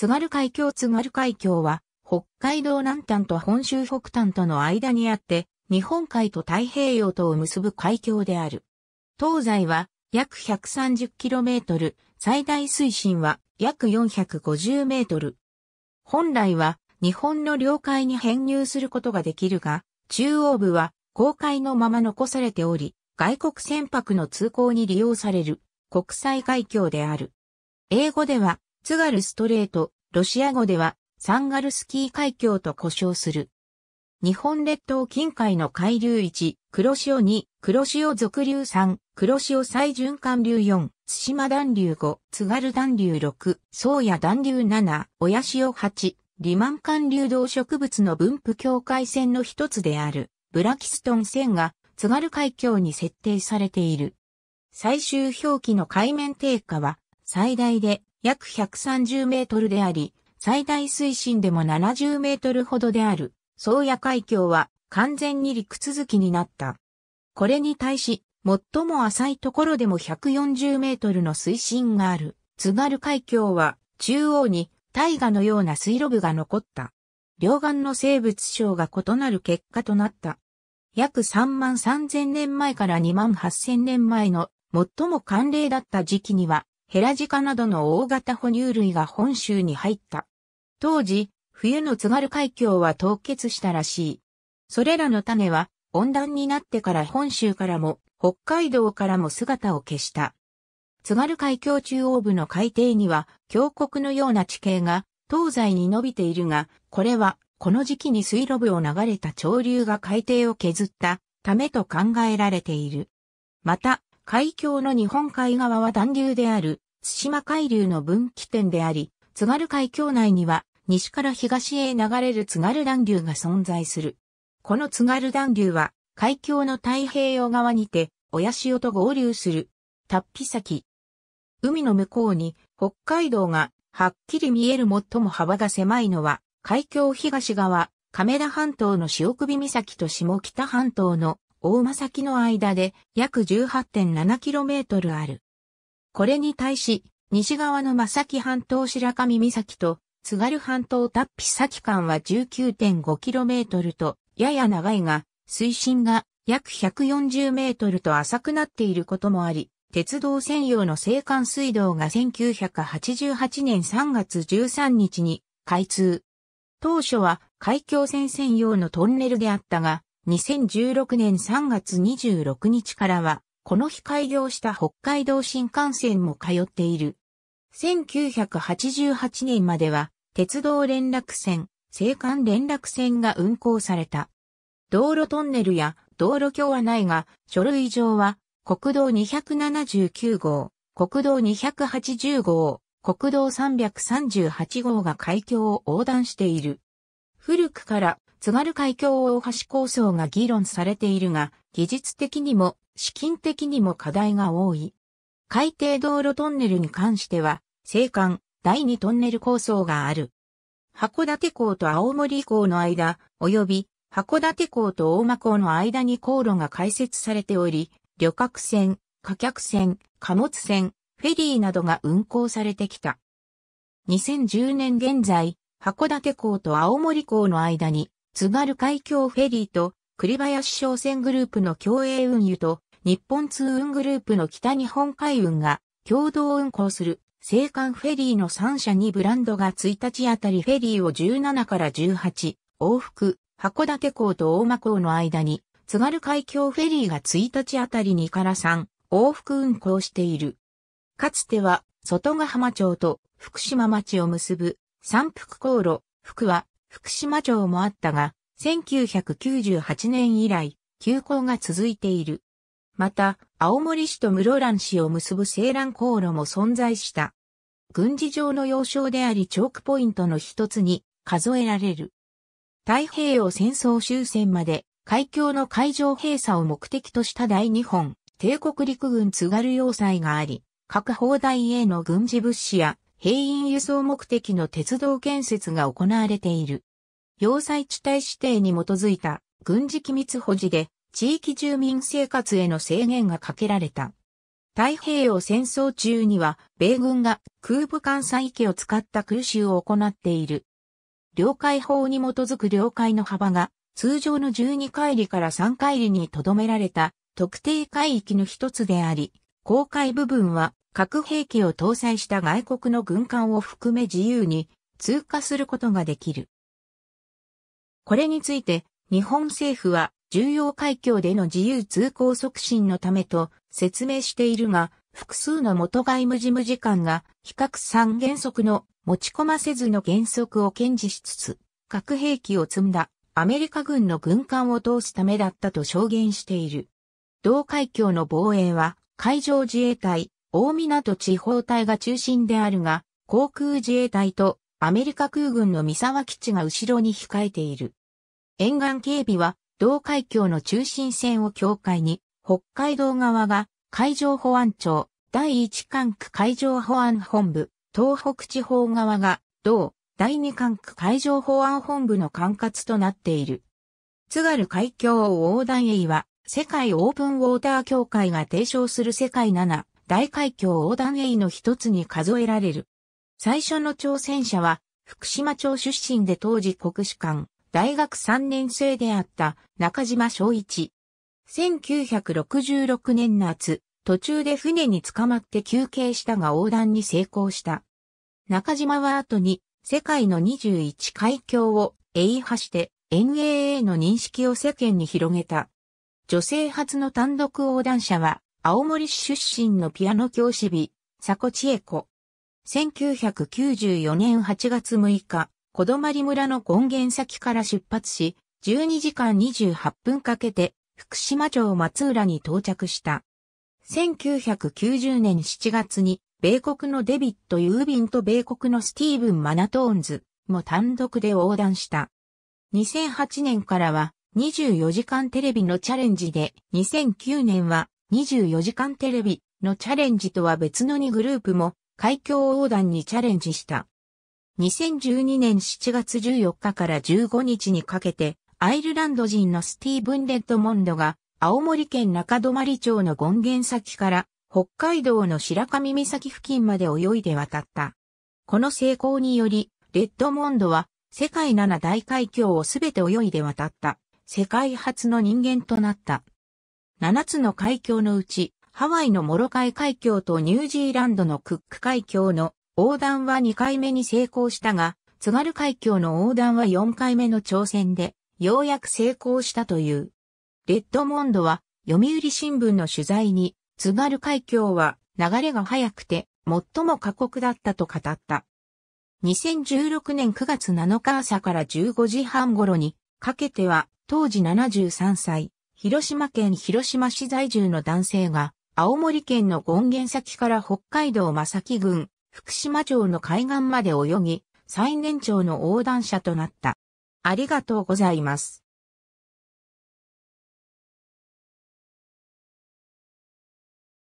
津軽海峡津軽海峡は、北海道南端と本州北端との間にあって、日本海と太平洋とを結ぶ海峡である。東西は約 130km、最大水深は約 450m。本来は日本の領海に編入することができるが、中央部は公海のまま残されており、外国船舶の通行に利用される国際海峡である。英語では津軽ストレート、ロシア語では、サンガルスキー海峡と呼称する。日本列島近海の海流1、黒潮2、黒潮属流3、黒潮最循環流4、津島暖流5、津軽暖流6、宗谷暖流7、親潮8、リマン管流動植物の分布境界線の一つである、ブラキストン線が津軽海峡に設定されている。最終表記の海面低下は最大で約130メートルであり、最大水深でも70メートルほどである、宗谷海峡は完全に陸続きになった。これに対し、最も浅いところでも140メートルの水深がある、津軽海峡は中央に大河のような水路部が残った。両岸の生物相が異なる結果となった。約3万3000年前から2万8000年前の最も寒冷だった時期にはヘラジカなどの大型哺乳類が本州に入った。当時、冬の津軽海峡は凍結したらしい。それらの種は温暖になってから本州からも北海道からも姿を消した。津軽海峡中央部の海底には峡谷のような地形が東西に伸びているが、これはこの時期に水路部を流れた潮流が海底を削ったためと考えられている。また、海峡の日本海側は暖流である、対馬海流の分岐点であり、津軽海峡内には、西から東へ流れる津軽暖流が存在する。この津軽暖流は、海峡の太平洋側にて、親潮と合流する。達飛先。海の向こうに、北海道が、はっきり見える最も幅が狭いのは、海峡東側、亀田半島の潮首岬と下北半島の大間崎の間で約 18.7km ある。これに対し、西側の正木半島白神岬と津軽半島達比崎間は 19.5km とやや長いが、水深が約140メートルと浅くなっていることもあり、鉄道専用の青函水道が1988年3月13日に開通。当初は海峡線専用のトンネルであったが、2016年3月26日からは、この日開業した北海道新幹線も通っている。1988年までは、鉄道連絡線、青函連絡線が運行された。道路トンネルや道路橋はないが、書類上は、国道279号、国道280号、国道338号が海峡を横断している。古くから津軽海峡大橋構想が議論されているが、技術的にも資金的にも課題が多い。海底道路トンネルに関しては、青函第二トンネル構想がある。函館港と青森港の間、及び函館港と大間港の間に航路が開設されており、旅客船、貨客船、貨物船、フェリーなどが運航されてきた。2010年現在、函館港と青森港の間に津軽海峡フェリーと栗林商船グループの共栄運輸と日本通運グループの北日本海運が共同運航する青函フェリーの3社にブランドが1日あたりフェリーを17から18往復函館港と大間港の間に津軽海峡フェリーが1日あたり2から3往復運航している。かつては外ヶ浜町と福島町を結ぶ三福航路、福は福島町もあったが、1998年以来、休校が続いている。また、青森市と室蘭市を結ぶ青蘭航路も存在した。軍事上の要衝でありチョークポイントの一つに数えられる。太平洋戦争終戦まで海峡の海上閉鎖を目的とした大日本帝国陸軍津軽要塞があり、各砲台への軍事物資や兵員輸送目的の鉄道建設が行われている。要塞地帯指定に基づいた軍事機密保持で地域住民生活への制限がかけられた。太平洋戦争中には米軍が空母艦載機を使った空襲を行っている。領海法に基づく領海の幅が通常の12海里から3海里に留められた特定海域の一つであり、公海部分は核兵器を搭載した外国の軍艦を含め自由に通過することができる。これについて、日本政府は重要海峡での自由通行促進のためと説明しているが、複数の元外務事務次官が非核三原則の持ち込ませずの原則を堅持しつつ、核兵器を積んだアメリカ軍の軍艦を通すためだったと証言している。同海峡の防衛は海上自衛隊、大港地方隊が中心であるが、航空自衛隊とアメリカ空軍の三沢基地が後ろに控えている。沿岸警備は、同海峡の中心線を境界に、北海道側が海上保安庁第一管区海上保安本部、東北地方側が同第二管区海上保安本部の管轄となっている。津軽海峡横断営は、世界オープンウォーター協会が提唱する世界7大海峡横断営の一つに数えられる。最初の挑戦者は、福島町出身で当時国士官、大学3年生であった中島昭一。1966年夏、途中で船に捕まって休憩したが横断に成功した。中島は後に世界の21海峡を英破して NAA の認識を世間に広げた。女性初の単独横断者は青森市出身のピアノ教師日、佐古千恵子。1994年8月6日、小泊村の権源先から出発し、12時間28分かけて、福島町松浦に到着した。1990年7月に、米国のデビット・ユービンと米国のスティーブン・マナトーンズも単独で横断した。2008年からは24時間テレビのチャレンジで、2009年は24時間テレビのチャレンジとは別の2グループも海峡横断にチャレンジした。2012年7月14日から15日にかけて、アイルランド人のスティーブン・レッドモンドが、青森県中泊町の権現先から北海道の白神岬付近まで泳いで渡った。この成功により、レッドモンドは世界7大海峡をすべて泳いで渡った、世界初の人間となった。7つの海峡のうち、ハワイのモロカイ海峡とニュージーランドのクック海峡の横断は2回目に成功したが、津軽海峡の横断は4回目の挑戦で、ようやく成功したという。レッドモンドは、読売新聞の取材に、津軽海峡は流れが速くて、最も過酷だったと語った。2016年9月7日朝から15時半頃に、かけては、当時73歳、広島県広島市在住の男性が、青森県の権現先から北海道正木郡、福島城の海岸まで泳ぎ、最年長の横断者となった。ありがとうございます。